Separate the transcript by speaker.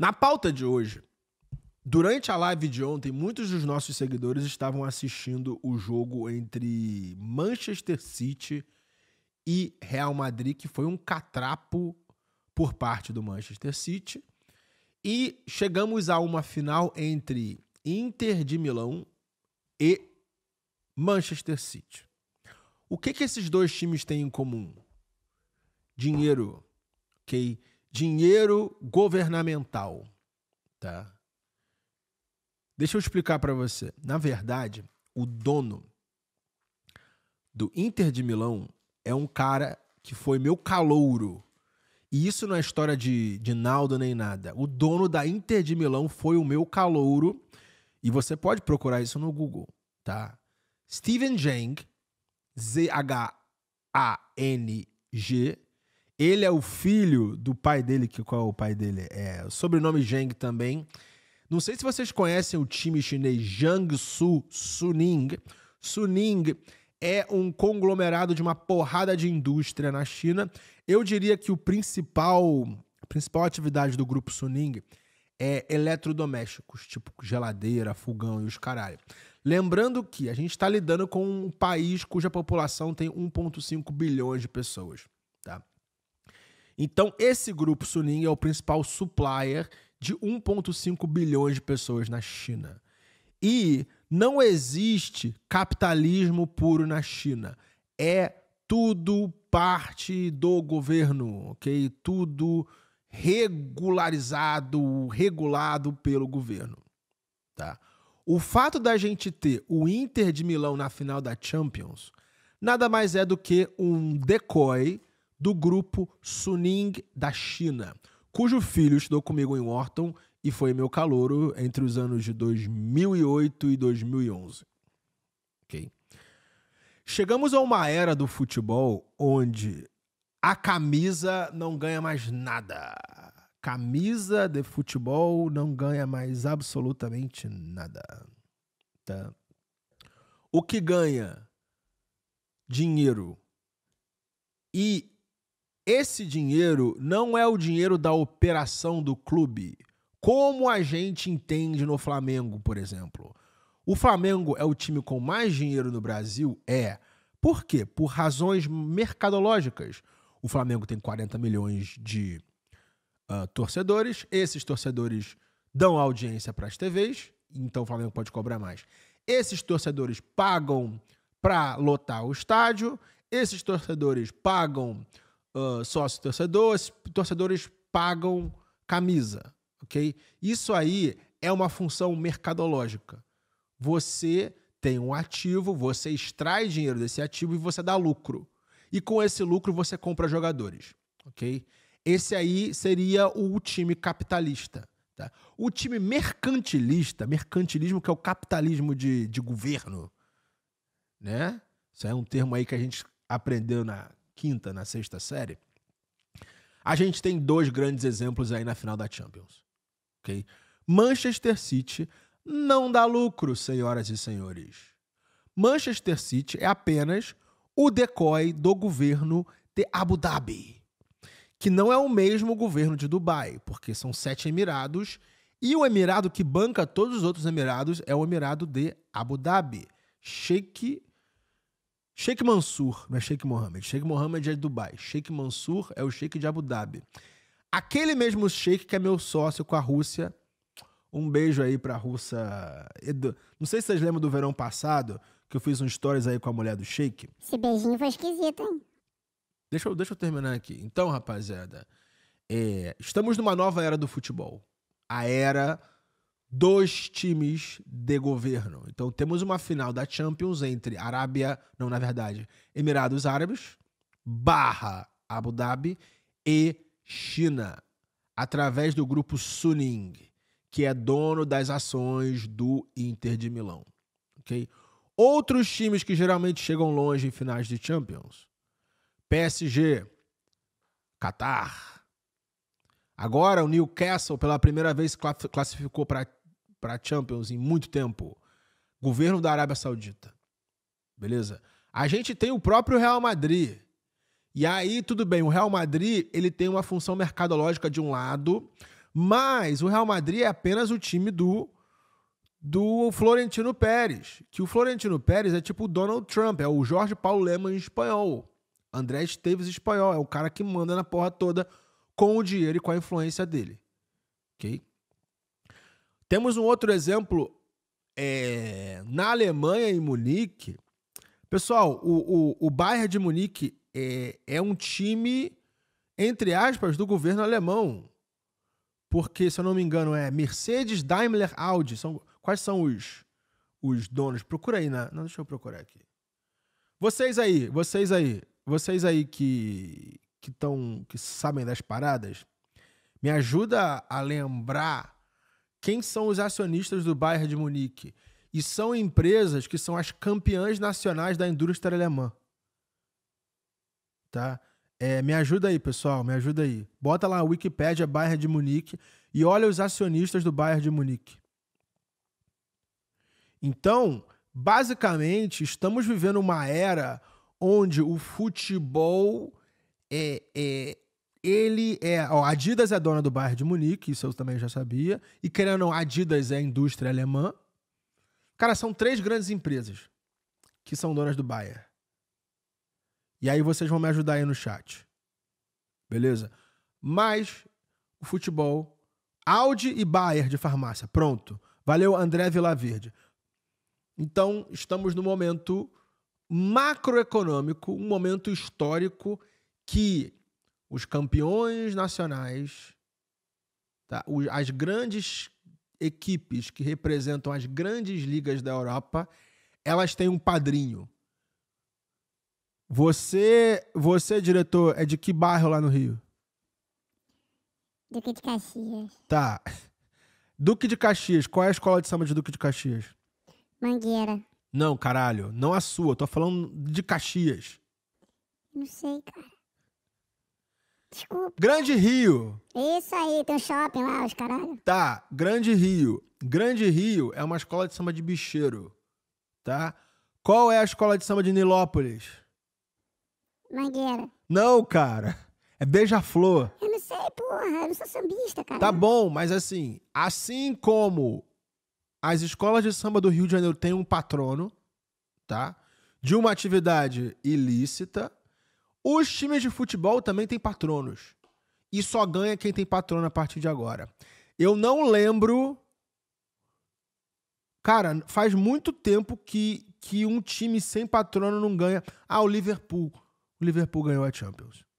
Speaker 1: Na pauta de hoje, durante a live de ontem, muitos dos nossos seguidores estavam assistindo o jogo entre Manchester City e Real Madrid, que foi um catrapo por parte do Manchester City. E chegamos a uma final entre Inter de Milão e Manchester City. O que, que esses dois times têm em comum? Dinheiro, ok? dinheiro governamental, tá? Deixa eu explicar para você. Na verdade, o dono do Inter de Milão é um cara que foi meu calouro. E isso não é história de, de Naldo nem nada. O dono da Inter de Milão foi o meu calouro. E você pode procurar isso no Google, tá? Steven Zhang, Z-H-A-N-G, ele é o filho do pai dele, que qual é o pai dele? É, sobrenome Zheng também. Não sei se vocês conhecem o time chinês Jiangsu Suning. Suning é um conglomerado de uma porrada de indústria na China. Eu diria que o principal, a principal atividade do grupo Suning é eletrodomésticos, tipo geladeira, fogão e os caralho. Lembrando que a gente está lidando com um país cuja população tem 1,5 bilhões de pessoas, tá? Então, esse grupo Suning é o principal supplier de 1,5 bilhões de pessoas na China. E não existe capitalismo puro na China. É tudo parte do governo, ok? Tudo regularizado, regulado pelo governo, tá? O fato da gente ter o Inter de Milão na final da Champions nada mais é do que um decoy do grupo Suning da China, cujo filho estudou comigo em Wharton e foi meu calouro entre os anos de 2008 e 2011. Ok? Chegamos a uma era do futebol onde a camisa não ganha mais nada. Camisa de futebol não ganha mais absolutamente nada. Tá? O que ganha dinheiro e esse dinheiro não é o dinheiro da operação do clube, como a gente entende no Flamengo, por exemplo. O Flamengo é o time com mais dinheiro no Brasil? É. Por quê? Por razões mercadológicas. O Flamengo tem 40 milhões de uh, torcedores, esses torcedores dão audiência para as TVs, então o Flamengo pode cobrar mais. Esses torcedores pagam para lotar o estádio, esses torcedores pagam uh, sócio-torcedores, torcedores pagam camisa, ok? Isso aí é uma função mercadológica. Você tem um ativo, você extrai dinheiro desse ativo e você dá lucro. E com esse lucro você compra jogadores, ok? Esse aí seria o time capitalista. Tá? O time mercantilista, mercantilismo que é o capitalismo de, de governo, né? Isso é um termo aí que a gente aprendeu na quinta, na sexta série, a gente tem dois grandes exemplos aí na final da Champions. Okay? Manchester City não dá lucro, senhoras e senhores. Manchester City é apenas o decoy do governo de Abu Dhabi, que não é o mesmo governo de Dubai, porque são sete emirados e o emirado que banca todos os outros emirados é o emirado de Abu Dhabi, Sheikh Sheikh Mansur, não é Sheikh Mohammed. Sheikh Mohammed é de Dubai. Sheikh Mansur é o Sheikh de Abu Dhabi. Aquele mesmo Sheikh que é meu sócio com a Rússia. Um beijo aí pra russa. Não sei se vocês lembram do verão passado, que eu fiz um stories aí com a mulher do Sheik. Esse beijinho foi esquisito, hein? Deixa eu, deixa eu terminar aqui. Então, rapaziada, é, estamos numa nova era do futebol. A era dois times de governo. Então temos uma final da Champions entre Arábia, não, na verdade, Emirados Árabes barra Abu Dhabi e China, através do grupo Suning, que é dono das ações do Inter de Milão, OK? Outros times que geralmente chegam longe em finais de Champions. PSG, Qatar, Agora, o Newcastle, pela primeira vez, classificou para para Champions em muito tempo. Governo da Arábia Saudita. Beleza? A gente tem o próprio Real Madrid. E aí, tudo bem, o Real Madrid ele tem uma função mercadológica de um lado, mas o Real Madrid é apenas o time do do Florentino Pérez, que o Florentino Pérez é tipo o Donald Trump, é o Jorge Paulo Lemann espanhol, André Esteves espanhol, é o cara que manda na porra toda com o dinheiro e com a influência dele, ok? Temos um outro exemplo é, na Alemanha, em Munique. Pessoal, o, o, o Bayern de Munique é, é um time, entre aspas, do governo alemão. Porque, se eu não me engano, é Mercedes, Daimler, Audi. São, quais são os, os donos? Procura aí Não, deixa eu procurar aqui. Vocês aí, vocês aí, vocês aí que que, tão, que sabem das paradas, me ajuda a lembrar quem são os acionistas do Bayern de Munique. E são empresas que são as campeãs nacionais da indústria alemã. Tá? É, me ajuda aí, pessoal, me ajuda aí. Bota lá a Wikipédia Bayern de Munique e olha os acionistas do Bayern de Munique. Então, basicamente, estamos vivendo uma era onde o futebol é, é, ele é. Ó, Adidas é dona do bairro de Munique, isso eu também já sabia. E querendo ou não, Adidas é a indústria alemã. Cara, são três grandes empresas que são donas do Bayer. E aí vocês vão me ajudar aí no chat. Beleza? Mas o futebol. Audi e Bayer de farmácia. Pronto. Valeu, André Vilaverde. Então, estamos no momento macroeconômico, um momento histórico que os campeões nacionais, tá? as grandes equipes que representam as grandes ligas da Europa, elas têm um padrinho. Você, você diretor, é de que bairro lá no Rio? Duque de Caxias. Tá. Duque de Caxias, qual é a escola de samba de Duque de Caxias? Mangueira. Não, caralho, não a sua, tô falando de Caxias. Não sei, cara desculpa. Grande Rio. Isso aí, tem um shopping lá, os caralho. Tá, Grande Rio. Grande Rio é uma escola de samba de bicheiro, tá? Qual é a escola de samba de Nilópolis? Mangueira. Não, cara. É beija-flor. Eu não sei, porra. Eu não sou sambista, cara. Tá bom, mas assim, assim como as escolas de samba do Rio de Janeiro têm um patrono, tá? De uma atividade ilícita, os times de futebol também têm patronos. E só ganha quem tem patrono a partir de agora. Eu não lembro. Cara, faz muito tempo que, que um time sem patrono não ganha. Ah, o Liverpool. O Liverpool ganhou a Champions.